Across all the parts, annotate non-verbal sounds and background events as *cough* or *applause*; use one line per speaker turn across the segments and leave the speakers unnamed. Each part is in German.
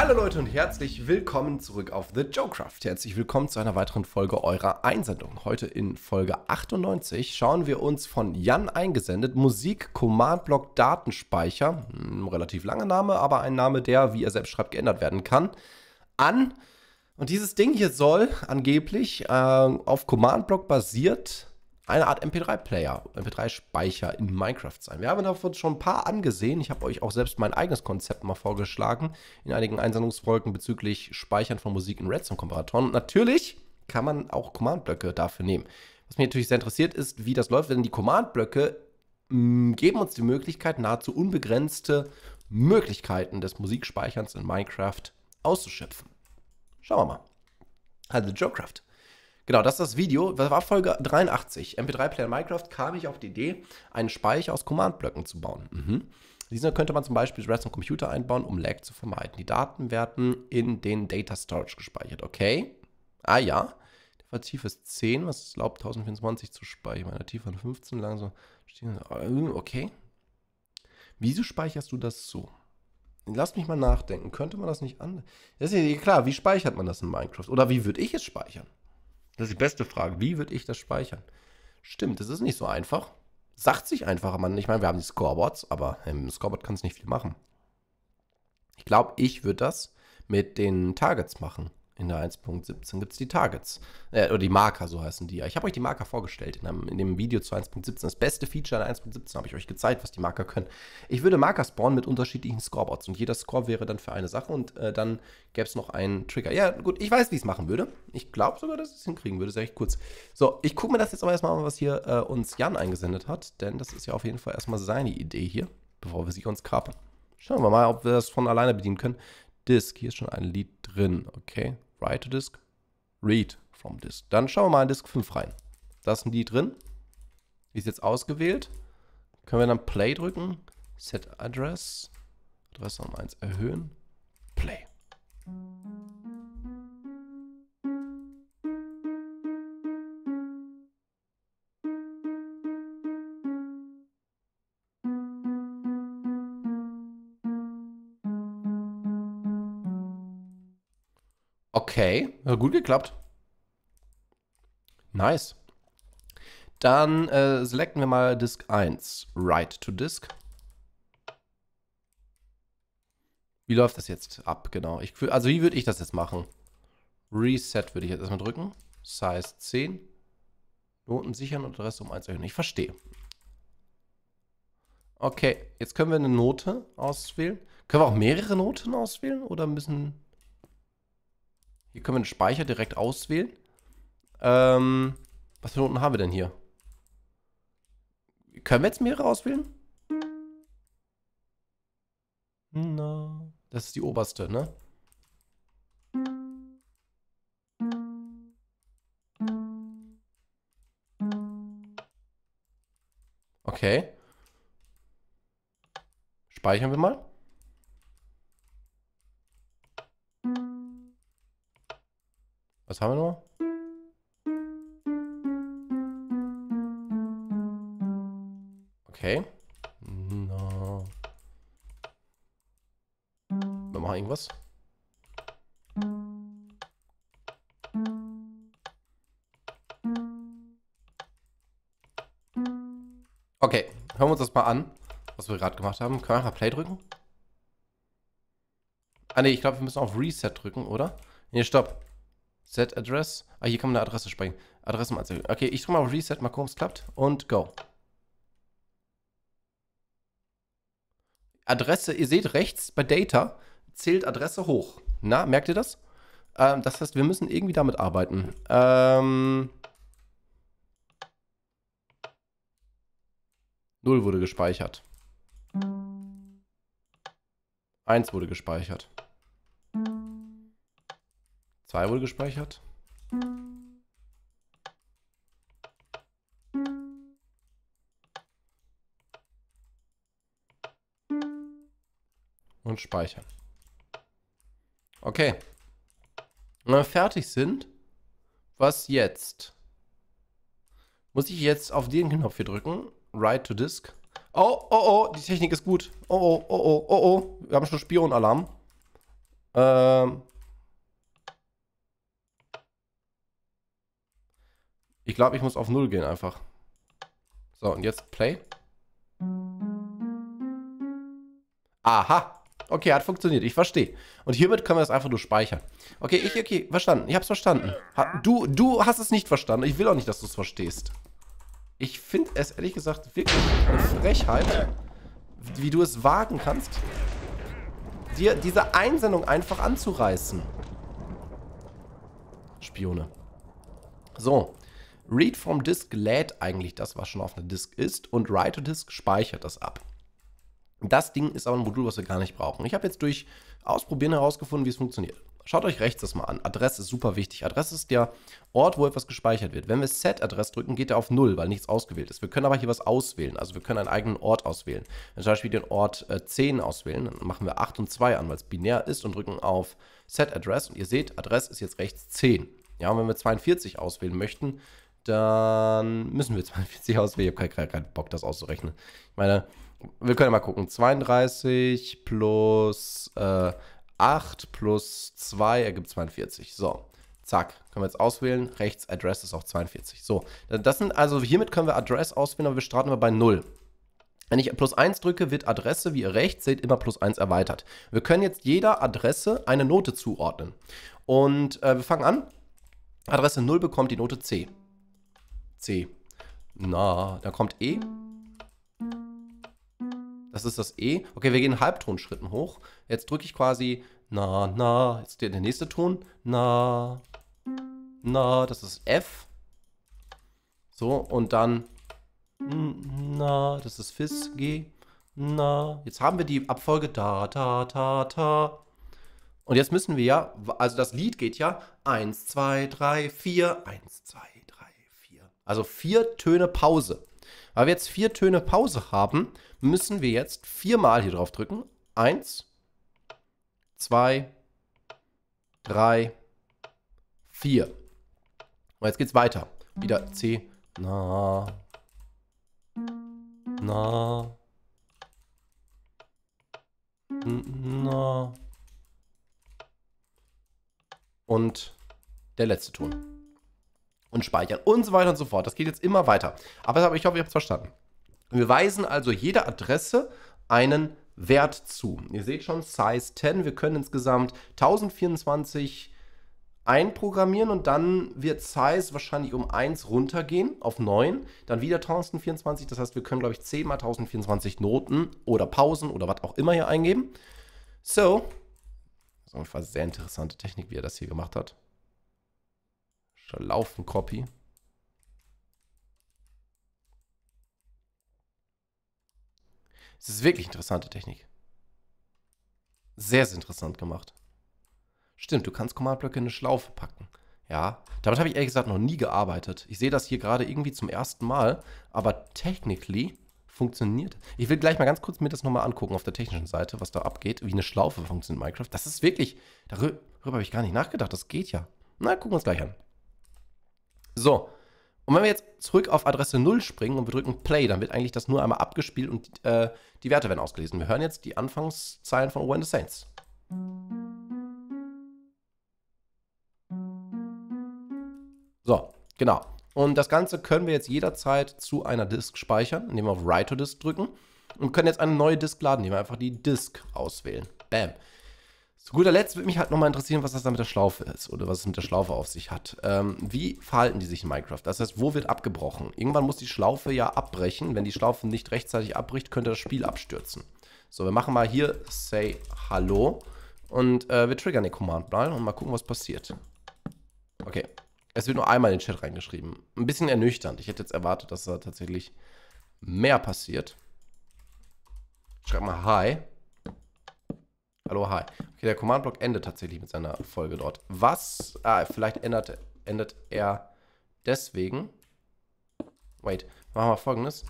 Hallo Leute und herzlich willkommen zurück auf The Joecraft. Herzlich willkommen zu einer weiteren Folge eurer Einsendung. Heute in Folge 98 schauen wir uns von Jan eingesendet Musik Command Block Datenspeicher, ein hm, relativ langer Name, aber ein Name, der, wie er selbst schreibt, geändert werden kann, an. Und dieses Ding hier soll angeblich äh, auf Command Block basiert eine Art MP3-Player, MP3-Speicher in Minecraft sein. Wir haben davon schon ein paar angesehen. Ich habe euch auch selbst mein eigenes Konzept mal vorgeschlagen in einigen Einsendungsfolgen bezüglich Speichern von Musik in Redstone-Komparatoren. natürlich kann man auch Command-Blöcke dafür nehmen. Was mich natürlich sehr interessiert ist, wie das läuft, denn die Command-Blöcke mm, geben uns die Möglichkeit, nahezu unbegrenzte Möglichkeiten des Musikspeicherns in Minecraft auszuschöpfen. Schauen wir mal. Also Geocraft Genau, das ist das Video. Das war Folge 83. MP3 Player Minecraft kam ich auf die Idee, einen Speicher aus Command-Blöcken zu bauen. Mhm. Diese könnte man zum Beispiel direkt zum Computer einbauen, um Lag zu vermeiden. Die Daten werden in den Data Storage gespeichert, okay? Ah ja. Der Vertief ist 10, was glaubt 1024 zu speichern. Eine Tiefe von 15, langsam. Äh, okay. Wieso speicherst du das so? Lass mich mal nachdenken. Könnte man das nicht anders? Das ist ja klar, wie speichert man das in Minecraft? Oder wie würde ich es speichern? Das ist die beste Frage. Wie würde ich das speichern? Stimmt, das ist nicht so einfach. Sagt sich einfacher, Mann. Ich meine, wir haben die Scoreboards, aber ähm, im Scoreboard kannst du nicht viel machen. Ich glaube, ich würde das mit den Targets machen in der 1.17 gibt es die Targets. Äh, oder die Marker, so heißen die. Ich habe euch die Marker vorgestellt in, einem, in dem Video zu 1.17. Das beste Feature der 1.17 habe ich euch gezeigt, was die Marker können. Ich würde Marker spawnen mit unterschiedlichen Scoreboards und jeder Score wäre dann für eine Sache und äh, dann gäbe es noch einen Trigger. Ja, gut, ich weiß, wie ich es machen würde. Ich glaube sogar, dass ich es hinkriegen würde, Sehr ich kurz. So, ich gucke mir das jetzt aber erstmal an, was hier äh, uns Jan eingesendet hat, denn das ist ja auf jeden Fall erstmal seine Idee hier, bevor wir sie uns kapern. Schauen wir mal, ob wir das von alleine bedienen können. Disk, hier ist schon ein Lied drin, okay. Write to Disk, Read from Disk. Dann schauen wir mal in Disk 5 rein. Da sind die drin. Die ist jetzt ausgewählt. Können wir dann Play drücken. Set Address. Adresse um 1 erhöhen. Okay, hat gut geklappt. Nice. Dann äh, selecten wir mal Disk 1. Write to Disk. Wie läuft das jetzt ab? Genau. Ich, also wie würde ich das jetzt machen? Reset würde ich jetzt erstmal drücken. Size 10. Noten sichern und Adresse um 1 erhöhen. Ich verstehe. Okay, jetzt können wir eine Note auswählen. Können wir auch mehrere Noten auswählen oder müssen hier können wir den Speicher direkt auswählen. Ähm, was für Noten haben wir denn hier? Können wir jetzt mehrere auswählen? Na, das ist die oberste, ne? Okay. Speichern wir mal. Was haben wir noch? Okay. No. Wir machen irgendwas. Okay, hören wir uns das mal an, was wir gerade gemacht haben. Können wir einfach Play drücken? Ah ne, ich glaube, wir müssen auf Reset drücken, oder? Ne, stopp. Set Address. Ah, hier kann man eine Adresse speichern. Adressenanzeige. Okay, ich drücke mal auf Reset, mal gucken, ob es klappt. Und go. Adresse, ihr seht rechts bei Data zählt Adresse hoch. Na, merkt ihr das? Ähm, das heißt, wir müssen irgendwie damit arbeiten. Ähm, 0 wurde gespeichert. 1 wurde gespeichert. 2 wurde gespeichert. Und speichern. Okay. Wenn wir fertig sind, was jetzt? Muss ich jetzt auf den Knopf hier drücken? Write to Disk. Oh, oh, oh, die Technik ist gut. Oh, oh, oh, oh, oh, oh. Wir haben schon Spionalarm. Ähm, Ich glaube, ich muss auf Null gehen einfach. So, und jetzt Play. Aha. Okay, hat funktioniert. Ich verstehe. Und hiermit können wir das einfach nur speichern. Okay, ich, okay, verstanden. Ich hab's verstanden. Ha, du, du hast es nicht verstanden. Ich will auch nicht, dass du es verstehst. Ich finde es ehrlich gesagt wirklich eine Frechheit, wie du es wagen kannst, dir diese Einsendung einfach anzureißen. Spione. So. Read from Disk lädt eigentlich das, was schon auf einer Disk ist und Write to Disk speichert das ab. Das Ding ist aber ein Modul, was wir gar nicht brauchen. Ich habe jetzt durch Ausprobieren herausgefunden, wie es funktioniert. Schaut euch rechts das mal an. Adresse ist super wichtig. Adresse ist der Ort, wo etwas gespeichert wird. Wenn wir Set Adress drücken, geht er auf 0, weil nichts ausgewählt ist. Wir können aber hier was auswählen. Also wir können einen eigenen Ort auswählen. Wenn wir zum Beispiel den Ort äh, 10 auswählen, dann machen wir 8 und 2 an, weil es binär ist und drücken auf Set Address. Und ihr seht, Adresse ist jetzt rechts 10. Ja, und wenn wir 42 auswählen möchten, dann müssen wir 42 *laughs* auswählen. Ich habe keinen kein Bock, das auszurechnen. Ich meine, wir können ja mal gucken. 32 plus äh, 8 plus 2 ergibt 42. So, zack. Können wir jetzt auswählen. Rechts Address ist auch 42. So, das sind also hiermit können wir Address auswählen, aber wir starten mal bei 0. Wenn ich plus 1 drücke, wird Adresse, wie ihr rechts seht, immer plus 1 erweitert. Wir können jetzt jeder Adresse eine Note zuordnen. Und äh, wir fangen an. Adresse 0 bekommt die Note C. C. Na, da kommt E. Das ist das E. Okay, wir gehen Halbtonschritten hoch. Jetzt drücke ich quasi na, na. Jetzt der, nächste Ton. Na, na. Das ist F. So, und dann na, das ist Fis, G. Na, jetzt haben wir die Abfolge da, da, da, da. Und jetzt müssen wir ja, also das Lied geht ja 1, 2, 3, 4, 1, 2, also vier Töne Pause. Weil wir jetzt vier Töne Pause haben, müssen wir jetzt viermal hier drauf drücken. Eins, zwei, drei, vier. Und jetzt geht's weiter. Wieder C, na, na, na. Und der letzte Ton und speichern und so weiter und so fort. Das geht jetzt immer weiter. Aber ich hoffe, ihr habt es verstanden. Wir weisen also jeder Adresse einen Wert zu. Ihr seht schon, Size 10. Wir können insgesamt 1024 einprogrammieren und dann wird Size wahrscheinlich um 1 runtergehen auf 9, dann wieder 1024, das heißt, wir können, glaube ich, 10 mal 1024 Noten oder Pausen oder was auch immer hier eingeben. So, das ist auf jeden Fall sehr interessante Technik, wie er das hier gemacht hat. Schon laufen, Copy. Es ist wirklich interessante Technik. Sehr, sehr interessant gemacht. Stimmt, du kannst Command-Blöcke in eine Schlaufe packen. Ja, damit habe ich ehrlich gesagt noch nie gearbeitet. Ich sehe das hier gerade irgendwie zum ersten Mal, aber technically funktioniert. Ich will gleich mal ganz kurz mir das nochmal angucken auf der technischen Seite, was da abgeht, wie eine Schlaufe funktioniert in Minecraft. Das ist wirklich, darüber habe ich gar nicht nachgedacht, das geht ja. Na, gucken wir uns gleich an. So. Und wenn wir jetzt zurück auf Adresse 0 springen und wir drücken Play, dann wird eigentlich das nur einmal abgespielt und äh, die Werte werden ausgelesen. Wir hören jetzt die Anfangszeilen von When the Saints. So, genau. Und das Ganze können wir jetzt jederzeit zu einer Disk speichern, indem wir auf Write to Disk drücken und können jetzt eine neue Disk laden, indem wir einfach die Disk auswählen. Bam. Zu guter Letzt würde mich halt nochmal interessieren, was das da mit der Schlaufe ist oder was es mit der Schlaufe auf sich hat. Ähm, wie verhalten die sich in Minecraft? Das heißt, wo wird abgebrochen? Irgendwann muss die Schlaufe ja abbrechen. Wenn die Schlaufe nicht rechtzeitig abbricht, könnte das Spiel abstürzen. So, wir machen mal hier Say Hallo und äh, wir triggern den Command mal und mal gucken, was passiert. Okay, es wird nur einmal in den Chat reingeschrieben. Ein bisschen ernüchternd. Ich hätte jetzt erwartet, dass da tatsächlich mehr passiert. Schreib mal Hi. Hallo, hi. Okay, der Command-Block endet tatsächlich mit seiner Folge dort. Was? Ah, vielleicht ändert, endet er deswegen. Wait, machen wir folgendes.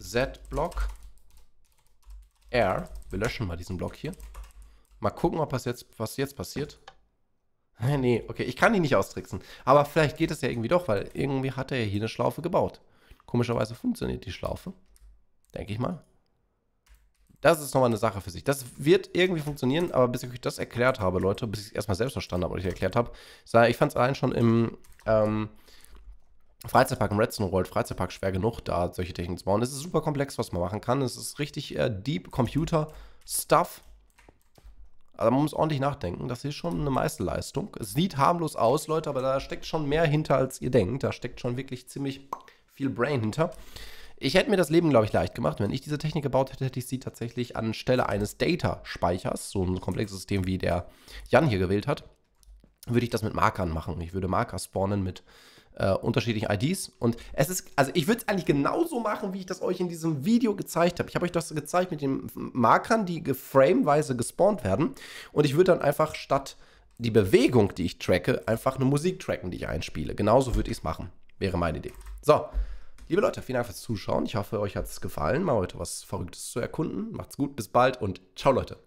Z-Block R. Wir löschen mal diesen Block hier. Mal gucken, ob was jetzt, was jetzt passiert. *laughs* nee, okay, ich kann ihn nicht austricksen. Aber vielleicht geht es ja irgendwie doch, weil irgendwie hat er ja hier eine Schlaufe gebaut. Komischerweise funktioniert die Schlaufe. Denke ich mal. Das ist nochmal eine Sache für sich. Das wird irgendwie funktionieren, aber bis ich euch das erklärt habe, Leute, bis ich es erstmal selbst verstanden habe und ich erklärt habe, ich fand es allein schon im ähm, Freizeitpark, im Redstone World Freizeitpark schwer genug, da solche Techniken zu bauen. Es ist super komplex, was man machen kann. Es ist richtig äh, deep Computer-Stuff. Also man muss ordentlich nachdenken. Das ist schon eine Meisterleistung. Es sieht harmlos aus, Leute, aber da steckt schon mehr hinter, als ihr denkt. Da steckt schon wirklich ziemlich viel Brain hinter ich hätte mir das Leben, glaube ich, leicht gemacht. Wenn ich diese Technik gebaut hätte, hätte ich sie tatsächlich anstelle eines Data-Speichers, so ein komplexes System wie der Jan hier gewählt hat, würde ich das mit Markern machen. Ich würde Marker spawnen mit äh, unterschiedlichen IDs. Und es ist, also ich würde es eigentlich genauso machen, wie ich das euch in diesem Video gezeigt habe. Ich habe euch das gezeigt mit den Markern, die frameweise gespawnt werden. Und ich würde dann einfach statt die Bewegung, die ich tracke, einfach eine Musik tracken, die ich einspiele. Genauso würde ich es machen. Wäre meine Idee. So, Liebe Leute, vielen Dank fürs Zuschauen. Ich hoffe, euch hat es gefallen, mal heute was Verrücktes zu erkunden. Macht's gut, bis bald und ciao, Leute.